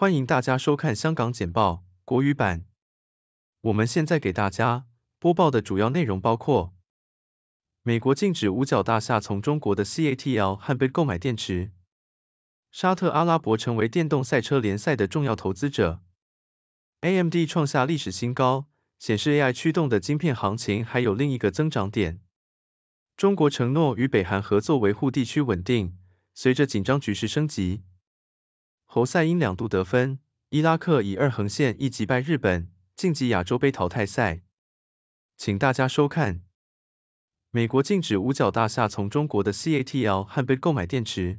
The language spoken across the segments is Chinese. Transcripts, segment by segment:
欢迎大家收看香港简报国语版。我们现在给大家播报的主要内容包括：美国禁止五角大厦从中国的 CATL 和贝购买电池；沙特阿拉伯成为电动赛车联赛的重要投资者；AMD 创下历史新高，显示 AI 驱动的晶片行情还有另一个增长点；中国承诺与北韩合作维护地区稳定，随着紧张局势升级。侯赛因两度得分，伊拉克以二横线一击败日本，晋级亚洲杯淘汰赛。请大家收看。美国禁止五角大厦从中国的 CATL 和贝购买电池。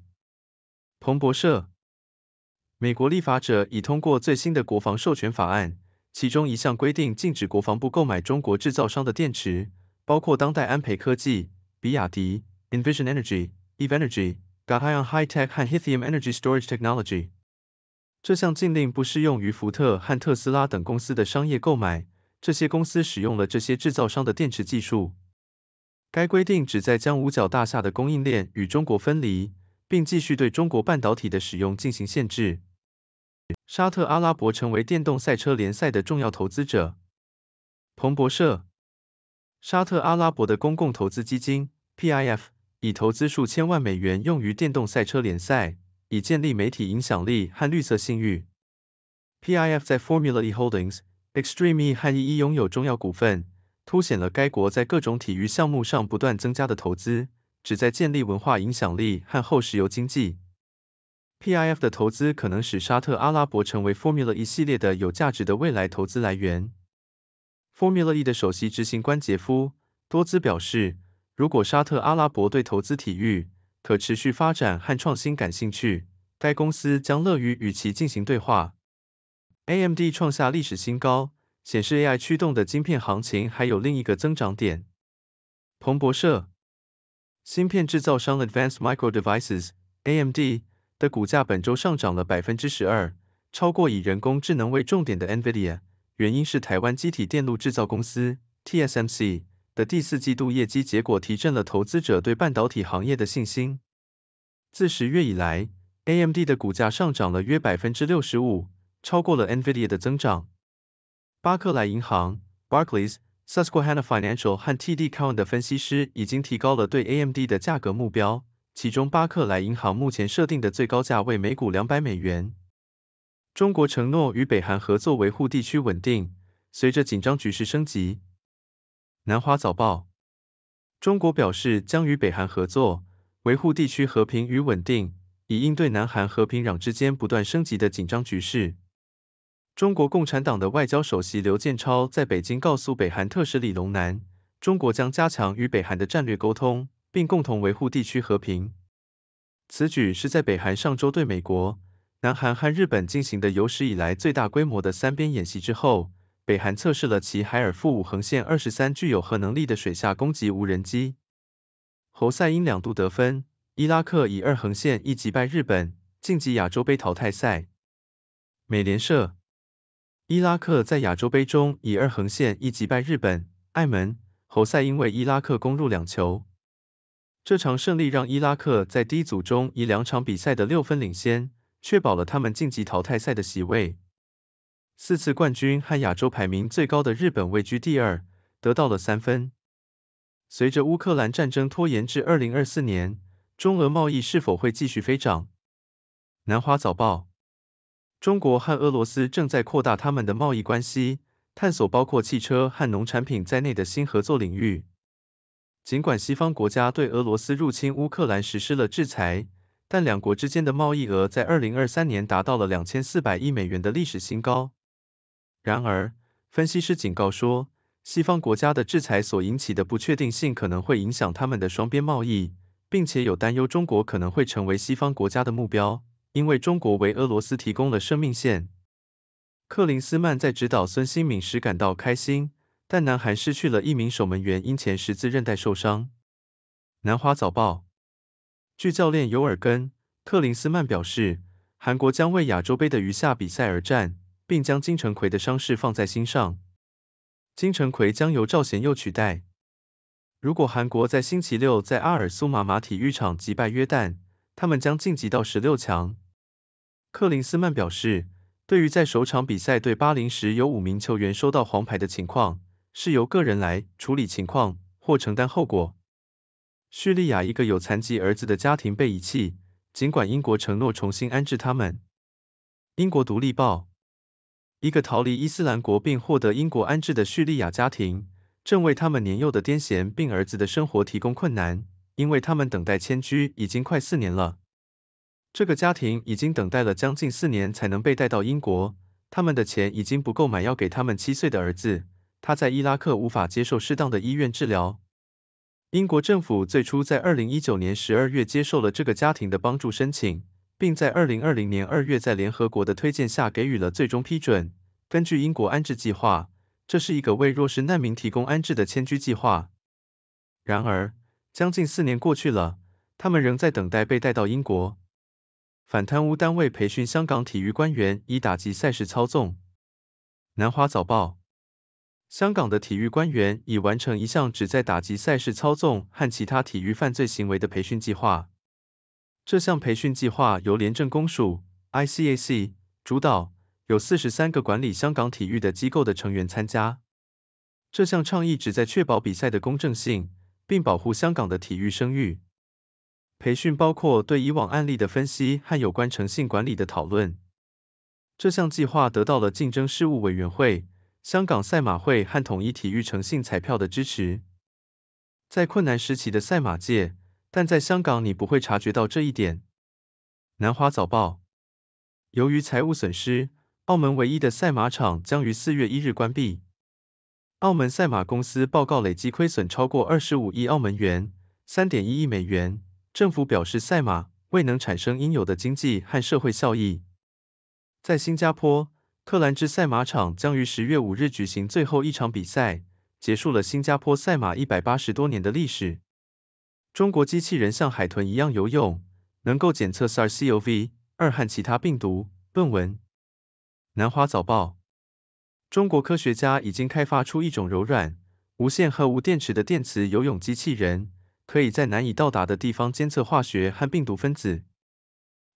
彭博社。美国立法者已通过最新的国防授权法案，其中一项规定禁止国防部购买中国制造商的电池，包括当代安培科技、比亚迪、Envision Energy、Eve Energy、Got High on High Tech 和 Hythium Energy Storage Technology。这项禁令不适用于福特和特斯拉等公司的商业购买，这些公司使用了这些制造商的电池技术。该规定旨在将五角大厦的供应链与中国分离，并继续对中国半导体的使用进行限制。沙特阿拉伯成为电动赛车联赛的重要投资者。彭博社，沙特阿拉伯的公共投资基金 PIF 已投资数千万美元用于电动赛车联赛。以建立媒体影响力和绿色信誉。PIF 在 Formula E Holdings、Extreme 和 EE 拥有重要股份，凸显了该国在各种体育项目上不断增加的投资，旨在建立文化影响力和后石油经济。PIF 的投资可能使沙特阿拉伯成为 Formula E 系列的有价值的未来投资来源。Formula E 的首席执行官杰夫·多兹表示，如果沙特阿拉伯对投资体育，可持续发展和创新感兴趣，该公司将乐于与其进行对话。AMD 创下历史新高，显示 AI 驱动的晶片行情还有另一个增长点。彭博社，芯片制造商 Advanced Micro Devices（AMD） 的股价本周上涨了百分之十二，超过以人工智能为重点的 Nvidia，原因是台湾机体电路制造公司 TSMC。的第四季度业绩结果提振了投资者对半导体行业的信心。自十月以来，AMD 的股价上涨了约百分之六十五，超过了 Nvidia 的增长。巴克莱银行 （Barclays）、Susquehanna Financial 和 TD Cowen 的分析师已经提高了对 AMD 的价格目标，其中巴克莱银行目前设定的最高价为每股两百美元。中国承诺与北韩合作维护地区稳定，随着紧张局势升级。南华早报：中国表示将与北韩合作，维护地区和平与稳定，以应对南韩和平壤之间不断升级的紧张局势。中国共产党的外交首席刘建超在北京告诉北韩特使李龙南，中国将加强与北韩的战略沟通，并共同维护地区和平。此举是在北韩上周对美国、南韩和日本进行的有史以来最大规模的三边演习之后。北韩测试了其海尔富五横线二十三具有核能力的水下攻击无人机。侯赛因两度得分，伊拉克以二横线一击败日本，晋级亚洲杯淘汰赛。美联社，伊拉克在亚洲杯中以二横线一击败日本。艾门，侯赛因为伊拉克攻入两球。这场胜利让伊拉克在 D 组中以两场比赛的六分领先，确保了他们晋级淘汰赛的席位。四次冠军和亚洲排名最高的日本位居第二，得到了三分。随着乌克兰战争拖延至二零二四年，中俄贸易是否会继续飞涨？南华早报：中国和俄罗斯正在扩大他们的贸易关系，探索包括汽车和农产品在内的新合作领域。尽管西方国家对俄罗斯入侵乌克兰实施了制裁，但两国之间的贸易额在二零二三年达到了两千四百亿美元的历史新高。然而，分析师警告说，西方国家的制裁所引起的不确定性可能会影响他们的双边贸易，并且有担忧中国可能会成为西方国家的目标，因为中国为俄罗斯提供了生命线。克林斯曼在指导孙兴敏时感到开心，但南韩失去了一名守门员，因前十字韧带受伤。南华早报，据教练尤尔根·克林斯曼表示，韩国将为亚洲杯的余下比赛而战。并将金城奎的伤势放在心上。金城奎将由赵贤佑取代。如果韩国在星期六在阿尔苏马马体育场击败约旦，他们将晋级到十六强。克林斯曼表示，对于在首场比赛对巴林时有五名球员收到黄牌的情况，是由个人来处理情况或承担后果。叙利亚一个有残疾儿子的家庭被遗弃，尽管英国承诺重新安置他们。英国独立报。一个逃离伊斯兰国并获得英国安置的叙利亚家庭，正为他们年幼的癫痫病儿子的生活提供困难，因为他们等待迁居已经快四年了。这个家庭已经等待了将近四年才能被带到英国，他们的钱已经不够买药给他们七岁的儿子，他在伊拉克无法接受适当的医院治疗。英国政府最初在二零一九年十二月接受了这个家庭的帮助申请。并在2020年2月在联合国的推荐下给予了最终批准。根据英国安置计划，这是一个为弱势难民提供安置的迁居计划。然而，将近四年过去了，他们仍在等待被带到英国。反贪污单位培训香港体育官员以打击赛事操纵。南华早报：香港的体育官员已完成一项旨在打击赛事操纵和其他体育犯罪行为的培训计划。这项培训计划由廉政公署 （ICAC） 主导，有四十三个管理香港体育的机构的成员参加。这项倡议旨在确保比赛的公正性，并保护香港的体育声誉。培训包括对以往案例的分析和有关诚信管理的讨论。这项计划得到了竞争事务委员会、香港赛马会和统一体育诚信彩票的支持。在困难时期的赛马界。但在香港，你不会察觉到这一点。南华早报：由于财务损失，澳门唯一的赛马场将于四月一日关闭。澳门赛马公司报告累计亏损超过二十五亿澳门元（三点一亿美元）。政府表示，赛马未能产生应有的经济和社会效益。在新加坡，克兰芝赛马场将于十月五日举行最后一场比赛，结束了新加坡赛马一百八十多年的历史。中国机器人像海豚一样游泳，能够检测 SARS-CoV-2 和其他病毒。论文，《南华早报》：中国科学家已经开发出一种柔软、无线和无电池的电磁游泳机器人，可以在难以到达的地方监测化学和病毒分子。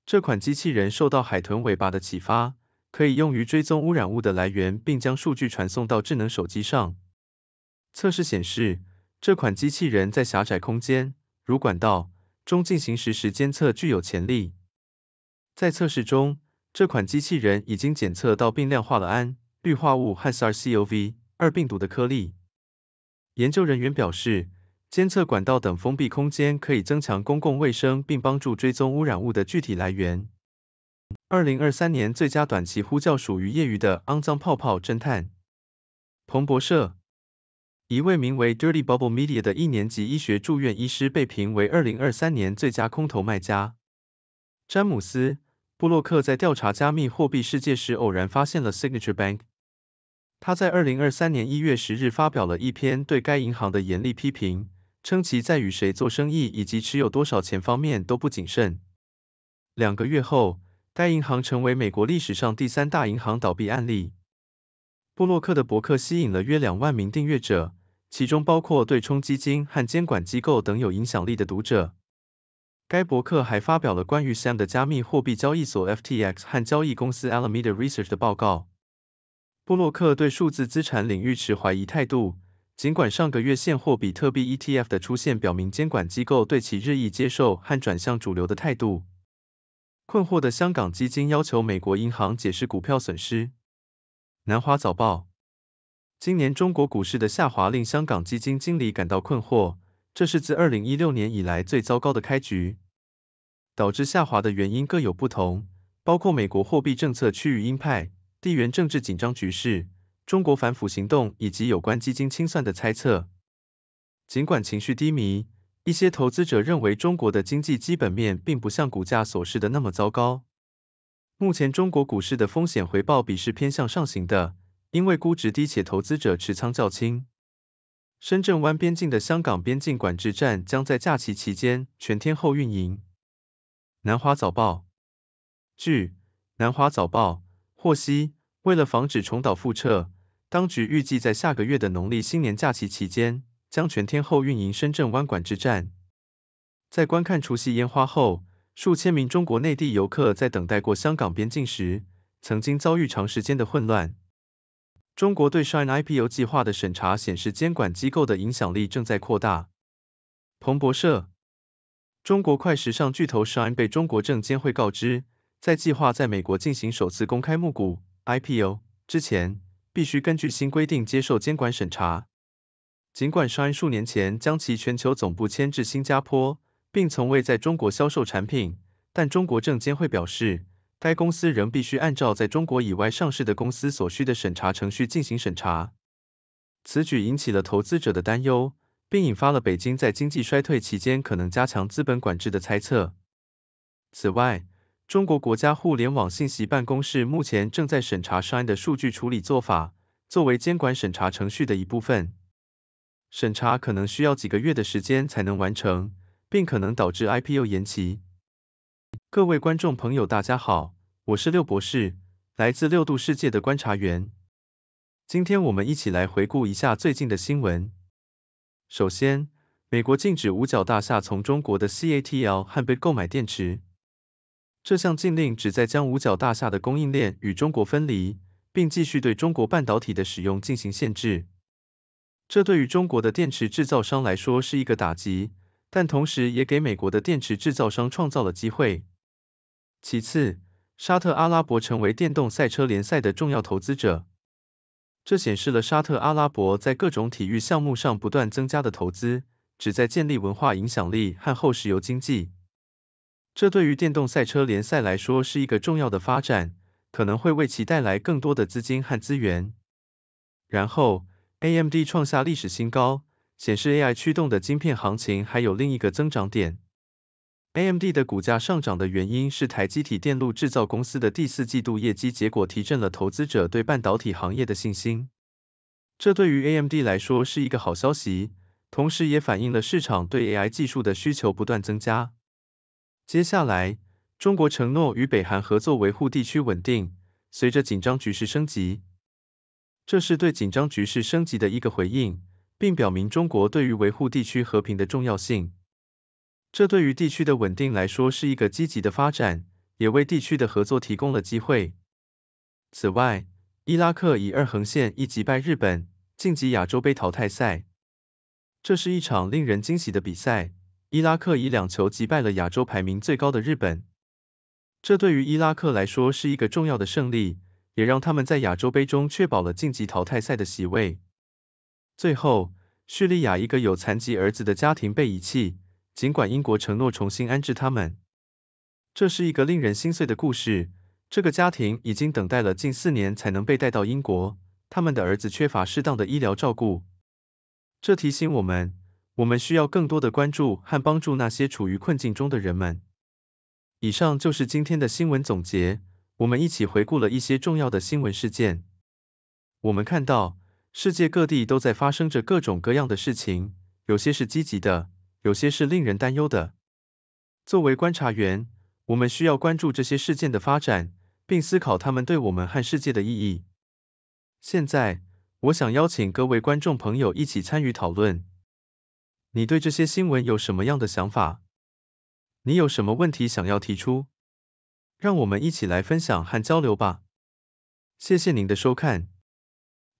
这款机器人受到海豚尾巴的启发，可以用于追踪污染物的来源，并将数据传送到智能手机上。测试显示，这款机器人在狭窄空间。如管道中进行实时监测具有潜力。在测试中，这款机器人已经检测到并量化了氨、氯化物和 SARS-CoV-2 病毒的颗粒。研究人员表示，监测管道等封闭空间可以增强公共卫生并帮助追踪污染物的具体来源。2023年最佳短期呼叫属于业余的“肮脏泡泡侦探”。彭博社。一位名为 Dirty Bubble Media 的一年级医学住院医师被评为2023年最佳空头卖家。詹姆斯·布洛克在调查加密货币世界时偶然发现了 Signature Bank。他在2023年1月10日发表了一篇对该银行的严厉批评，称其在与谁做生意以及持有多少钱方面都不谨慎。两个月后，该银行成为美国历史上第三大银行倒闭案例。布洛克的博客吸引了约两万名订阅者，其中包括对冲基金和监管机构等有影响力的读者。该博客还发表了关于 Sam 的加密货币交易所 FTX 和交易公司 Alameda Research 的报告。布洛克对数字资产领域持怀疑态度，尽管上个月现货比特币 ETF 的出现表明监管机构对其日益接受和转向主流的态度。困惑的香港基金要求美国银行解释股票损失。南华早报：今年中国股市的下滑令香港基金经理感到困惑，这是自2016年以来最糟糕的开局。导致下滑的原因各有不同，包括美国货币政策趋于鹰派、地缘政治紧张局势、中国反腐行动以及有关基金清算的猜测。尽管情绪低迷，一些投资者认为中国的经济基本面并不像股价所示的那么糟糕。目前中国股市的风险回报比是偏向上行的，因为估值低且投资者持仓较轻。深圳湾边境的香港边境管制站将在假期期间全天候运营。南华早报，据南华早报获悉，为了防止重蹈覆辙，当局预计在下个月的农历新年假期期间将全天候运营深圳湾管制站。在观看除夕烟花后。数千名中国内地游客在等待过香港边境时，曾经遭遇长时间的混乱。中国对 Shine IPO 计划的审查显示，监管机构的影响力正在扩大。彭博社，中国快时尚巨头 Shine 被中国证监会告知，在计划在美国进行首次公开募股 （IPO） 之前，必须根据新规定接受监管审查。尽管 Shine 数年前将其全球总部迁至新加坡。并从未在中国销售产品，但中国证监会表示，该公司仍必须按照在中国以外上市的公司所需的审查程序进行审查。此举引起了投资者的担忧，并引发了北京在经济衰退期间可能加强资本管制的猜测。此外，中国国家互联网信息办公室目前正在审查 Shine 的数据处理做法，作为监管审查程序的一部分。审查可能需要几个月的时间才能完成。并可能导致 IPU 延期。各位观众朋友，大家好，我是六博士，来自六度世界的观察员。今天我们一起来回顾一下最近的新闻。首先，美国禁止五角大厦从中国的 CATL 汉贝购买电池。这项禁令旨在将五角大厦的供应链与中国分离，并继续对中国半导体的使用进行限制。这对于中国的电池制造商来说是一个打击。但同时也给美国的电池制造商创造了机会。其次，沙特阿拉伯成为电动赛车联赛的重要投资者，这显示了沙特阿拉伯在各种体育项目上不断增加的投资，旨在建立文化影响力和后石油经济。这对于电动赛车联赛来说是一个重要的发展，可能会为其带来更多的资金和资源。然后，AMD 创下历史新高。显示 AI 驱动的晶片行情还有另一个增长点。AMD 的股价上涨的原因是台积体电路制造公司的第四季度业绩结果提振了投资者对半导体行业的信心。这对于 AMD 来说是一个好消息，同时也反映了市场对 AI 技术的需求不断增加。接下来，中国承诺与北韩合作维护地区稳定，随着紧张局势升级，这是对紧张局势升级的一个回应。并表明中国对于维护地区和平的重要性，这对于地区的稳定来说是一个积极的发展，也为地区的合作提供了机会。此外，伊拉克以二横线一击败日本，晋级亚洲杯淘汰赛。这是一场令人惊喜的比赛，伊拉克以两球击败了亚洲排名最高的日本。这对于伊拉克来说是一个重要的胜利，也让他们在亚洲杯中确保了晋级淘汰赛的席位。最后，叙利亚一个有残疾儿子的家庭被遗弃，尽管英国承诺重新安置他们。这是一个令人心碎的故事。这个家庭已经等待了近四年才能被带到英国，他们的儿子缺乏适当的医疗照顾。这提醒我们，我们需要更多的关注和帮助那些处于困境中的人们。以上就是今天的新闻总结，我们一起回顾了一些重要的新闻事件。我们看到。世界各地都在发生着各种各样的事情，有些是积极的，有些是令人担忧的。作为观察员，我们需要关注这些事件的发展，并思考它们对我们和世界的意义。现在，我想邀请各位观众朋友一起参与讨论。你对这些新闻有什么样的想法？你有什么问题想要提出？让我们一起来分享和交流吧。谢谢您的收看。